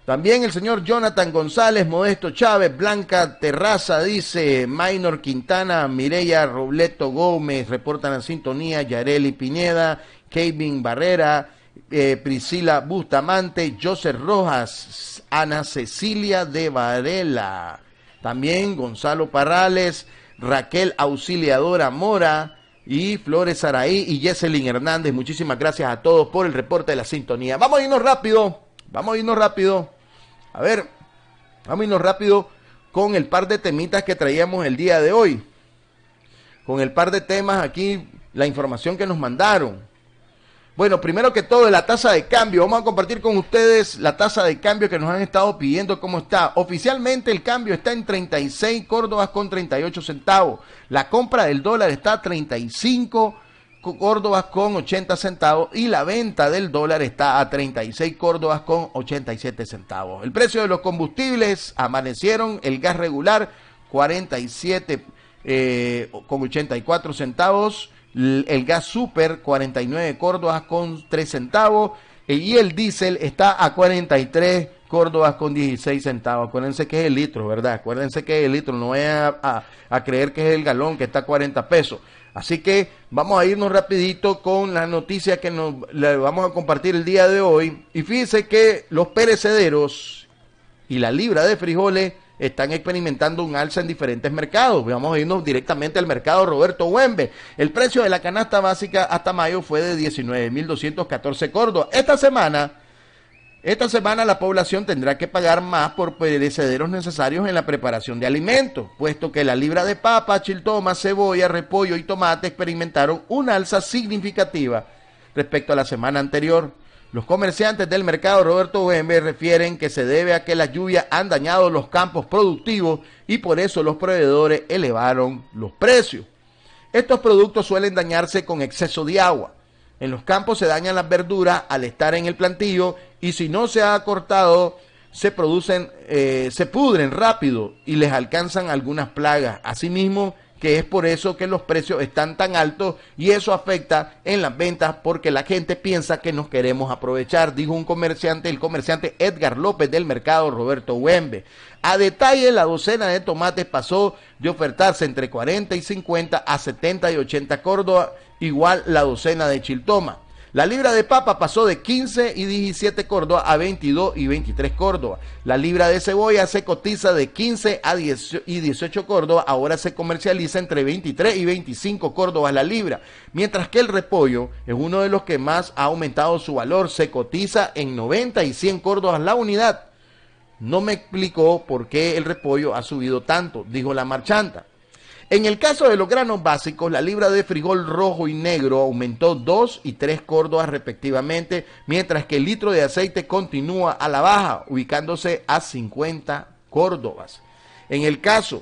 También el señor Jonathan González, Modesto Chávez, Blanca Terraza, dice Maynor Quintana, Mireya Robleto Gómez, reportan la sintonía, Yareli Piñeda, Kevin Barrera, eh, Priscila Bustamante, José Rojas, Ana Cecilia de Varela, también Gonzalo Parrales, Raquel Auxiliadora Mora y Flores Araí y Jesselyn Hernández. Muchísimas gracias a todos por el reporte de la sintonía. Vamos a irnos rápido, vamos a irnos rápido. A ver, vamos a irnos rápido con el par de temitas que traíamos el día de hoy. Con el par de temas aquí, la información que nos mandaron. Bueno, primero que todo, la tasa de cambio. Vamos a compartir con ustedes la tasa de cambio que nos han estado pidiendo cómo está. Oficialmente el cambio está en 36 Córdobas con 38 centavos. La compra del dólar está a 35 Córdobas con 80 centavos y la venta del dólar está a 36 Córdobas con 87 centavos. El precio de los combustibles amanecieron, el gas regular 47 eh, con 84 centavos el gas super 49 córdobas con 3 centavos eh, y el diésel está a 43 córdobas con 16 centavos. Acuérdense que es el litro, ¿verdad? Acuérdense que es el litro, no es a, creer que es el galón que está a 40 pesos. Así que vamos a irnos rapidito con las noticias que nos vamos a compartir el día de hoy. Y fíjense que los perecederos y la libra de frijoles están experimentando un alza en diferentes mercados. Vamos a irnos directamente al mercado Roberto Huembe. El precio de la canasta básica hasta mayo fue de 19.214 cordos. Esta semana, esta semana la población tendrá que pagar más por perecederos necesarios en la preparación de alimentos, puesto que la libra de papa, chiltoma, cebolla, repollo y tomate experimentaron una alza significativa respecto a la semana anterior. Los comerciantes del mercado Roberto Bembe refieren que se debe a que las lluvias han dañado los campos productivos y por eso los proveedores elevaron los precios. Estos productos suelen dañarse con exceso de agua. En los campos se dañan las verduras al estar en el plantillo y si no se ha cortado se producen, eh, se pudren rápido y les alcanzan algunas plagas. Asimismo, que es por eso que los precios están tan altos y eso afecta en las ventas porque la gente piensa que nos queremos aprovechar, dijo un comerciante, el comerciante Edgar López del mercado Roberto Huembe. A detalle, la docena de tomates pasó de ofertarse entre 40 y 50 a 70 y 80 Córdoba, igual la docena de Chiltoma. La libra de papa pasó de 15 y 17 Córdoba a 22 y 23 Córdoba. La libra de cebolla se cotiza de 15 a 18 y 18 Córdoba. Ahora se comercializa entre 23 y 25 córdobas la libra. Mientras que el repollo es uno de los que más ha aumentado su valor. Se cotiza en 90 y 100 Córdobas la unidad. No me explicó por qué el repollo ha subido tanto, dijo la marchanta. En el caso de los granos básicos, la libra de frijol rojo y negro aumentó 2 y 3 córdobas respectivamente, mientras que el litro de aceite continúa a la baja, ubicándose a 50 córdobas. En el caso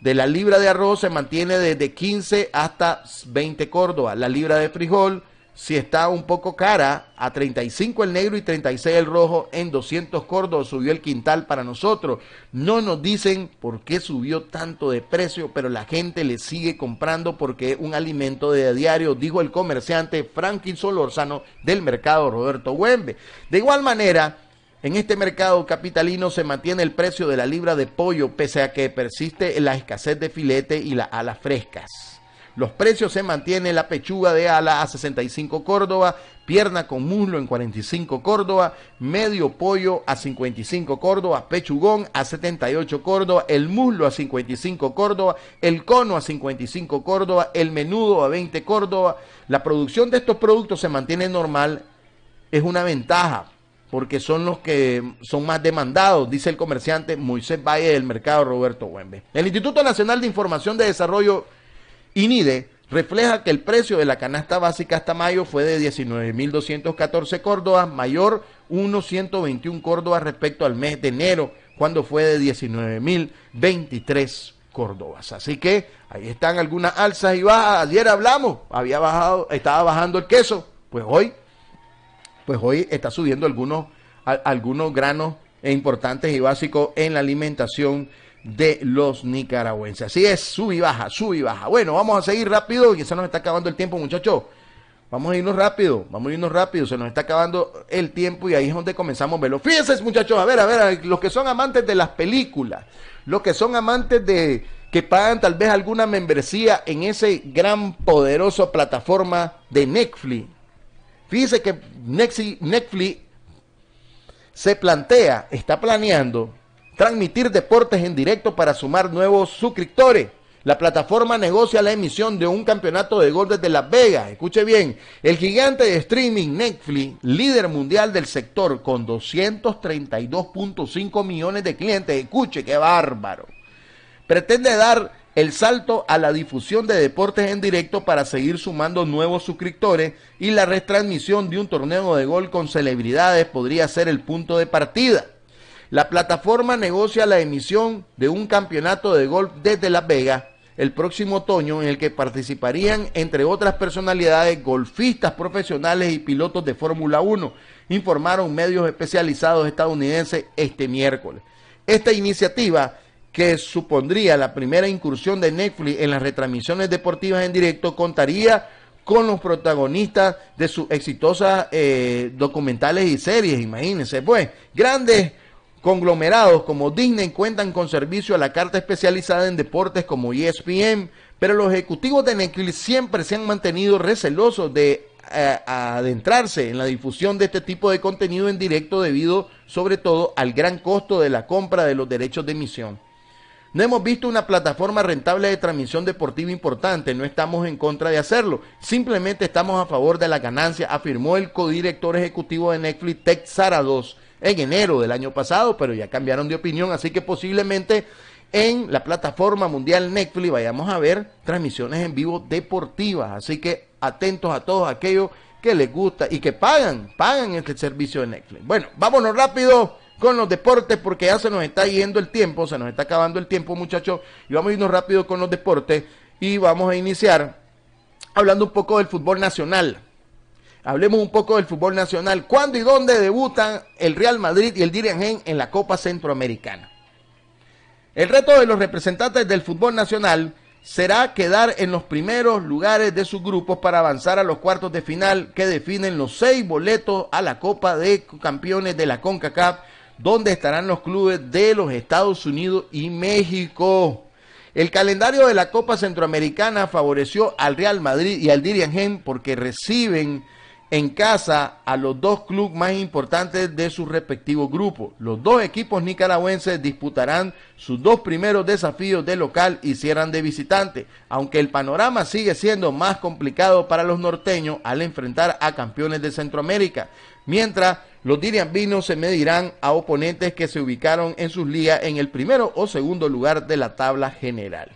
de la libra de arroz se mantiene desde 15 hasta 20 córdobas, la libra de frijol si está un poco cara, a 35 el negro y 36 el rojo, en 200 córdobas subió el quintal para nosotros. No nos dicen por qué subió tanto de precio, pero la gente le sigue comprando porque es un alimento de diario, dijo el comerciante Franklin Solorzano del mercado Roberto Huembe. De igual manera, en este mercado capitalino se mantiene el precio de la libra de pollo, pese a que persiste la escasez de filete y las alas frescas. Los precios se mantienen la pechuga de ala a 65 Córdoba, pierna con muslo en 45 Córdoba, medio pollo a 55 Córdoba, pechugón a 78 Córdoba, el muslo a 55 Córdoba, el cono a 55 Córdoba, el menudo a 20 Córdoba. La producción de estos productos se mantiene normal, es una ventaja porque son los que son más demandados, dice el comerciante Moisés Valle del Mercado Roberto Huembe. El Instituto Nacional de Información de Desarrollo INIDE refleja que el precio de la canasta básica hasta mayo fue de 19.214 córdobas, mayor 121 córdobas respecto al mes de enero, cuando fue de 19.023 córdobas. Así que ahí están algunas alzas y bajas. Ayer hablamos, había bajado, estaba bajando el queso, pues hoy, pues hoy está subiendo algunos, algunos granos e importantes y básicos en la alimentación de los nicaragüenses. Así es, sub y baja, sub y baja. Bueno, vamos a seguir rápido, y se nos está acabando el tiempo, muchachos. Vamos a irnos rápido, vamos a irnos rápido, se nos está acabando el tiempo y ahí es donde comenzamos a verlo. Fíjense, muchachos, a ver, a ver, los que son amantes de las películas, los que son amantes de que pagan tal vez alguna membresía en ese gran poderoso plataforma de Netflix. Fíjense que Netflix se plantea, está planeando transmitir deportes en directo para sumar nuevos suscriptores. La plataforma negocia la emisión de un campeonato de gol desde Las Vegas. Escuche bien, el gigante de streaming Netflix, líder mundial del sector con 232.5 millones de clientes, escuche qué bárbaro, pretende dar el salto a la difusión de deportes en directo para seguir sumando nuevos suscriptores y la retransmisión de un torneo de gol con celebridades podría ser el punto de partida. La plataforma negocia la emisión de un campeonato de golf desde Las Vegas el próximo otoño en el que participarían, entre otras personalidades, golfistas profesionales y pilotos de Fórmula 1, informaron medios especializados estadounidenses este miércoles. Esta iniciativa, que supondría la primera incursión de Netflix en las retransmisiones deportivas en directo, contaría con los protagonistas de sus exitosas eh, documentales y series, imagínense, pues, grandes Conglomerados como Disney cuentan con servicio a la carta especializada en deportes como ESPN, pero los ejecutivos de Netflix siempre se han mantenido recelosos de eh, adentrarse en la difusión de este tipo de contenido en directo debido sobre todo al gran costo de la compra de los derechos de emisión. No hemos visto una plataforma rentable de transmisión deportiva importante, no estamos en contra de hacerlo, simplemente estamos a favor de la ganancia, afirmó el codirector ejecutivo de Netflix, Ted Sarados en enero del año pasado, pero ya cambiaron de opinión, así que posiblemente en la plataforma mundial Netflix vayamos a ver transmisiones en vivo deportivas, así que atentos a todos aquellos que les gusta y que pagan, pagan este servicio de Netflix. Bueno, vámonos rápido con los deportes porque ya se nos está yendo el tiempo, se nos está acabando el tiempo muchachos y vamos a irnos rápido con los deportes y vamos a iniciar hablando un poco del fútbol nacional. Hablemos un poco del fútbol nacional. ¿Cuándo y dónde debutan el Real Madrid y el Dirigen en la Copa Centroamericana? El reto de los representantes del fútbol nacional será quedar en los primeros lugares de sus grupos para avanzar a los cuartos de final que definen los seis boletos a la Copa de Campeones de la CONCACAF, donde estarán los clubes de los Estados Unidos y México. El calendario de la Copa Centroamericana favoreció al Real Madrid y al Dirigen porque reciben en casa a los dos clubes más importantes de su respectivo grupo. Los dos equipos nicaragüenses disputarán sus dos primeros desafíos de local y cierran de visitante, aunque el panorama sigue siendo más complicado para los norteños al enfrentar a campeones de Centroamérica, mientras los diriambinos se medirán a oponentes que se ubicaron en sus ligas en el primero o segundo lugar de la tabla general.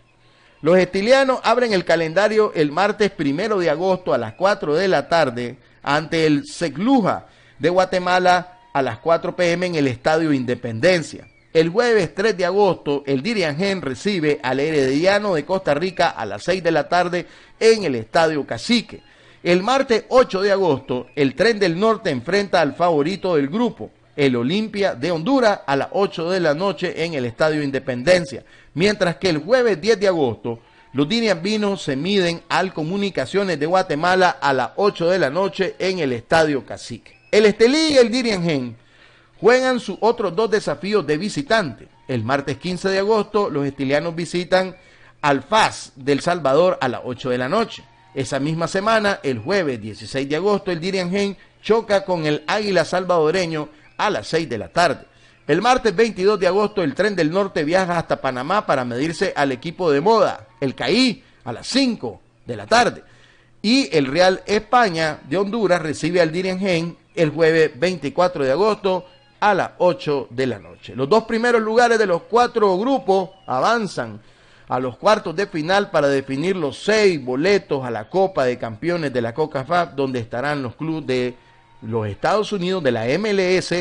Los estilianos abren el calendario el martes primero de agosto a las 4 de la tarde ante el Secluja de Guatemala a las 4 pm en el Estadio Independencia. El jueves 3 de agosto, el Diriangén recibe al Herediano de Costa Rica a las 6 de la tarde en el Estadio Cacique. El martes 8 de agosto, el Tren del Norte enfrenta al favorito del grupo, el Olimpia de Honduras, a las 8 de la noche en el Estadio Independencia. Mientras que el jueves 10 de agosto, los Dinias se miden al Comunicaciones de Guatemala a las 8 de la noche en el Estadio Cacique. El Estelí y el Dirian juegan sus otros dos desafíos de visitante. El martes 15 de agosto, los estilianos visitan al FAS del Salvador a las 8 de la noche. Esa misma semana, el jueves 16 de agosto, el Dirian choca con el Águila salvadoreño a las 6 de la tarde. El martes 22 de agosto el tren del norte viaja hasta Panamá para medirse al equipo de moda, el CAI, a las 5 de la tarde. Y el Real España de Honduras recibe al Dirigen el jueves 24 de agosto a las 8 de la noche. Los dos primeros lugares de los cuatro grupos avanzan a los cuartos de final para definir los seis boletos a la Copa de Campeones de la COCAFAB, donde estarán los clubes de los Estados Unidos, de la MLS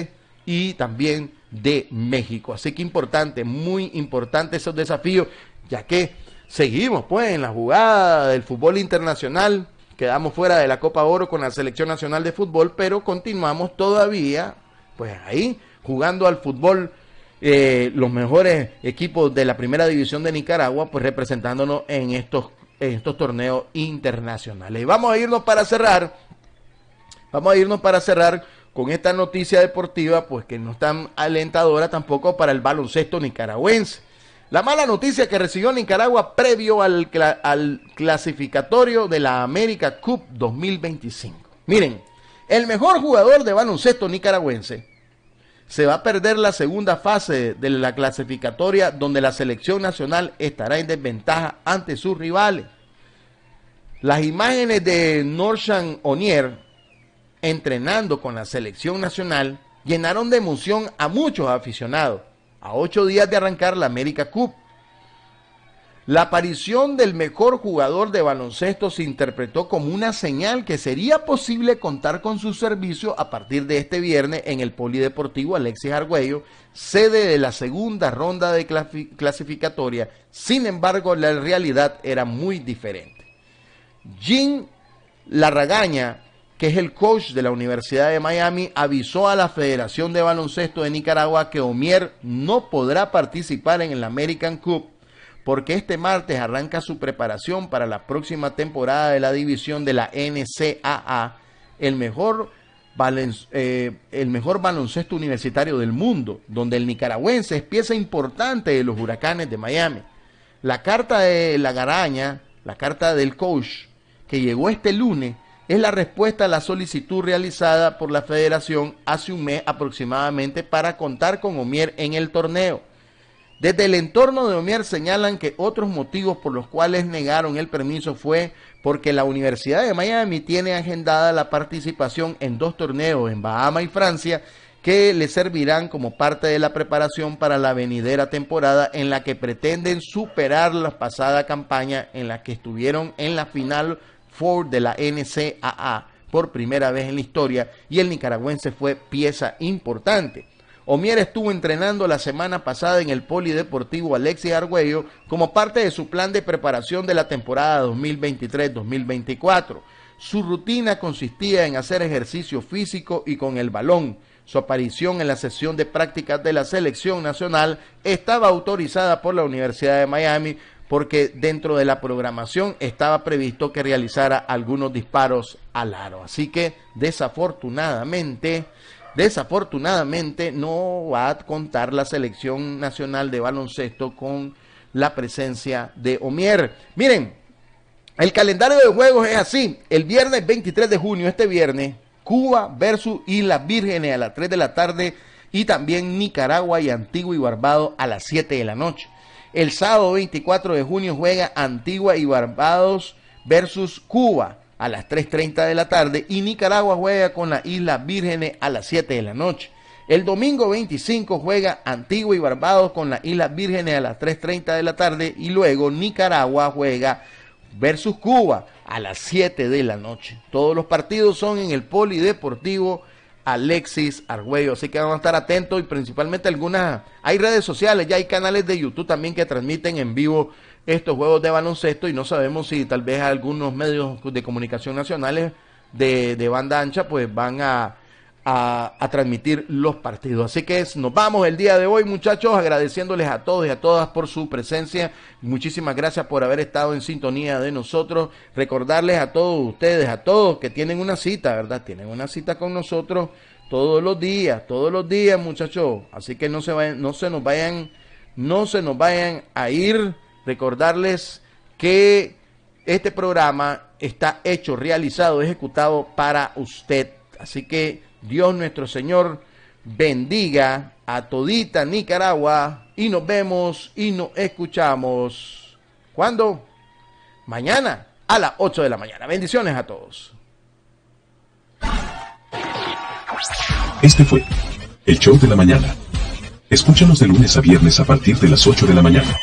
y también de México. Así que importante, muy importante esos desafíos, ya que seguimos pues en la jugada del fútbol internacional. Quedamos fuera de la Copa Oro con la Selección Nacional de Fútbol, pero continuamos todavía, pues ahí, jugando al fútbol eh, los mejores equipos de la primera división de Nicaragua, pues representándonos en estos, en estos torneos internacionales. Y vamos a irnos para cerrar, vamos a irnos para cerrar con esta noticia deportiva, pues que no es tan alentadora tampoco para el baloncesto nicaragüense. La mala noticia que recibió Nicaragua previo al, clasificatorio de la América Cup 2025. Miren, el mejor jugador de baloncesto nicaragüense se va a perder la segunda fase de la clasificatoria donde la selección nacional estará en desventaja ante sus rivales. Las imágenes de Norshan Onier, entrenando con la selección nacional, llenaron de emoción a muchos aficionados, a ocho días de arrancar la América Cup. La aparición del mejor jugador de baloncesto se interpretó como una señal que sería posible contar con su servicio a partir de este viernes en el Polideportivo Alexis Argüello, sede de la segunda ronda de clasificatoria. Sin embargo, la realidad era muy diferente. Jim Larragaña que es el coach de la Universidad de Miami, avisó a la Federación de Baloncesto de Nicaragua que Omier no podrá participar en el American Cup porque este martes arranca su preparación para la próxima temporada de la división de la NCAA, el mejor, eh, el mejor baloncesto universitario del mundo, donde el nicaragüense es pieza importante de los huracanes de Miami. La carta de la garaña, la carta del coach, que llegó este lunes, es la respuesta a la solicitud realizada por la federación hace un mes aproximadamente para contar con Omier en el torneo. Desde el entorno de Omier señalan que otros motivos por los cuales negaron el permiso fue porque la Universidad de Miami tiene agendada la participación en dos torneos en Bahama y Francia que le servirán como parte de la preparación para la venidera temporada en la que pretenden superar la pasada campaña en la que estuvieron en la final de la NCAA por primera vez en la historia y el nicaragüense fue pieza importante. Omier estuvo entrenando la semana pasada en el Polideportivo Alexis Argüello como parte de su plan de preparación de la temporada 2023-2024. Su rutina consistía en hacer ejercicio físico y con el balón. Su aparición en la sesión de prácticas de la selección nacional estaba autorizada por la Universidad de Miami, porque dentro de la programación estaba previsto que realizara algunos disparos al aro. Así que desafortunadamente, desafortunadamente no va a contar la selección nacional de baloncesto con la presencia de Omier. Miren, el calendario de juegos es así. El viernes 23 de junio, este viernes, Cuba versus Islas Vírgenes a las 3 de la tarde y también Nicaragua y Antigua y Barbado a las 7 de la noche. El sábado 24 de junio juega Antigua y Barbados versus Cuba a las 3.30 de la tarde y Nicaragua juega con la Isla Vírgenes a las 7 de la noche. El domingo 25 juega Antigua y Barbados con la Isla Vírgenes a las 3.30 de la tarde y luego Nicaragua juega versus Cuba a las 7 de la noche. Todos los partidos son en el Polideportivo Alexis Argüello. Así que vamos a estar atentos y principalmente algunas, hay redes sociales, ya hay canales de YouTube también que transmiten en vivo estos juegos de baloncesto y no sabemos si tal vez algunos medios de comunicación nacionales de, de banda ancha pues van a a, transmitir los partidos. Así que nos vamos el día de hoy, muchachos, agradeciéndoles a todos y a todas por su presencia. Muchísimas gracias por haber estado en sintonía de nosotros. Recordarles a todos ustedes, a todos que tienen una cita, ¿verdad? Tienen una cita con nosotros todos los días, todos los días, muchachos. Así que no se vayan, no se nos vayan, no se nos vayan a ir. Recordarles que este programa está hecho, realizado, ejecutado para usted. Así que Dios nuestro Señor bendiga a todita Nicaragua y nos vemos y nos escuchamos. ¿Cuándo? Mañana a las 8 de la mañana. Bendiciones a todos. Este fue el show de la mañana. Escúchanos de lunes a viernes a partir de las 8 de la mañana.